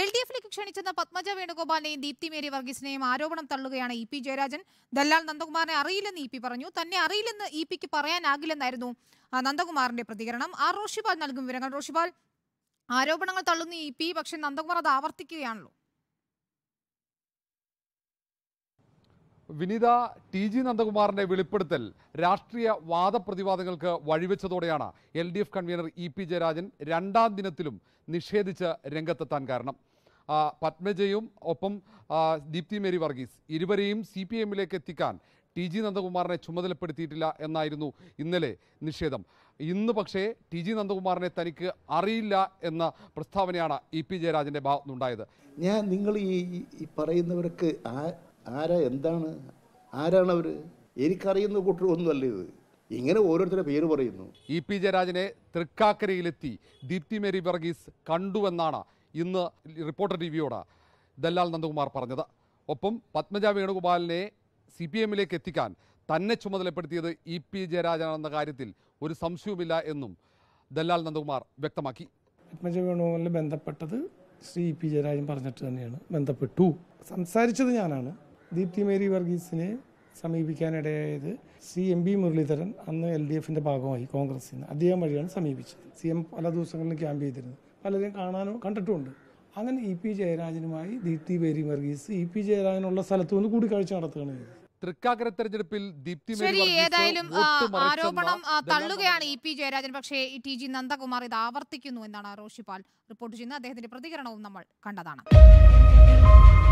L D എഫിലേക്ക് ക്ഷണിച്ചെന്ന പത്മജ വേണുഗോപാലിനെയും ദീപ്തി മേരി വർഗീസിനെയും ആരോപണം തള്ളുകയാണ് ഇ പി ജയരാജൻ ദല്ലാൽ നന്ദകുമാറിനെ അറിയില്ലെന്ന് ഇ പി പറഞ്ഞു തന്നെ അറിയില്ലെന്ന് ഇ പിക്ക് പറയാനാകില്ലെന്നായിരുന്നു നന്ദകുമാറിന്റെ പ്രതികരണം ആർ റോഷിപാൽ നൽകും വിവരങ്ങൾ റോഷിപാൽ ആരോപണങ്ങൾ തള്ളുന്ന ഇ പി പക്ഷെ നന്ദകുമാർ അത് ആവർത്തിക്കുകയാണല്ലോ വിനിത ടി ജി നന്ദകുമാറിന്റെ വെളിപ്പെടുത്തൽ രാഷ്ട്രീയ വാദപ്രതിവാദങ്ങൾക്ക് വഴിവെച്ചതോടെയാണ് L D F convener E P Jayarajan രണ്ടാം ദിനത്തിലും നിഷേധിച്ച് രംഗത്തെത്താൻ കാരണം പത്മജയും ഒപ്പം ദീപ്തി മേരി വർഗീസ് ഇരുവരെയും സി പി എമ്മിലേക്ക് എത്തിക്കാൻ ടി ജി നന്ദകുമാറിനെ ചുമതലപ്പെടുത്തിയിട്ടില്ല എന്നായിരുന്നു ഇന്നലെ നിഷേധം ഇന്ന് പക്ഷേ ടി ജി നന്ദകുമാറിനെ തനിക്ക് അറിയില്ല എന്ന പ്രസ്താവനയാണ് ഇ പി ജയരാജൻ്റെ ഭാഗത്തുനിന്നുണ്ടായത് ഞാൻ നിങ്ങൾ ഈ പറയുന്നവർക്ക് ആരാ എന്താണ് ആരാണ് അവർ എനിക്കറിയുന്ന കൂട്ടരൊന്നുമല്ല ഇത് ഇങ്ങനെ ഓരോരുത്തരുടെ പേര് പറയുന്നു ഇ പി ജയരാജനെ തൃക്കാക്കരയിലെത്തി ദീപ്തി മേരി വർഗീസ് കണ്ടുവെന്നാണ് ഇന്ന് റിപ്പോർട്ടർ ടി വിയോട് ദല്ലാൽ നന്ദകുമാർ പറഞ്ഞത് ഒപ്പം പത്മജ വേണുഗോപാലിനെ സി പി എമ്മിലേക്ക് എത്തിക്കാൻ തന്നെ ചുമതലപ്പെടുത്തിയത് ഇ പി ജയരാജനാണെന്ന കാര്യത്തിൽ ഒരു സംശയവുമില്ല എന്നും ദല്ലാൽ നന്ദകുമാർ വ്യക്തമാക്കി പത്മജ വേണുഗോപാലിന് ബന്ധപ്പെട്ടത് ശ്രീ ഇ പി ജയരാജൻ പറഞ്ഞിട്ട് തന്നെയാണ് ബന്ധപ്പെട്ടു സംസാരിച്ചത് ഞാനാണ് ദീപ്തി മേരി വർഗീസിനെ സമീപിക്കാനിടയായത് സി എം ബി മുരളീധരൻ അന്ന് എൽ ഡി എഫിന്റെ ഭാഗമായി കോൺഗ്രസിൽ അദ്ദേഹം വഴിയാണ് സമീപിച്ചത് സി എം പല ദിവസങ്ങളിലും ക്യാമ്പ് ചെയ്തിരുന്നു പലരെയും കാണാനും കണ്ടിട്ടുമുണ്ട് അങ്ങനെ ഇ പി ജയരാജനുമായി ദീപ്തി ബേരി വർഗീസ് ഇ പി ജയരാജനുള്ള സ്ഥലത്ത് നിന്ന് കൂടിക്കാഴ്ച നടത്തുകയാണ് തൃക്കാക്കര തെരഞ്ഞെടുപ്പിൽ ദീപ്തി ശരി ഏതായാലും ആരോപണം തള്ളുകയാണ് ഇ പി ജയരാജൻ പക്ഷേ ടി ജി നന്ദകുമാർ ഇത് ആവർത്തിക്കുന്നു എന്നാണ് റോഷിപാൽ റിപ്പോർട്ട് ചെയ്യുന്നത് അദ്ദേഹത്തിന്റെ പ്രതികരണവും നമ്മൾ കണ്ടതാണ്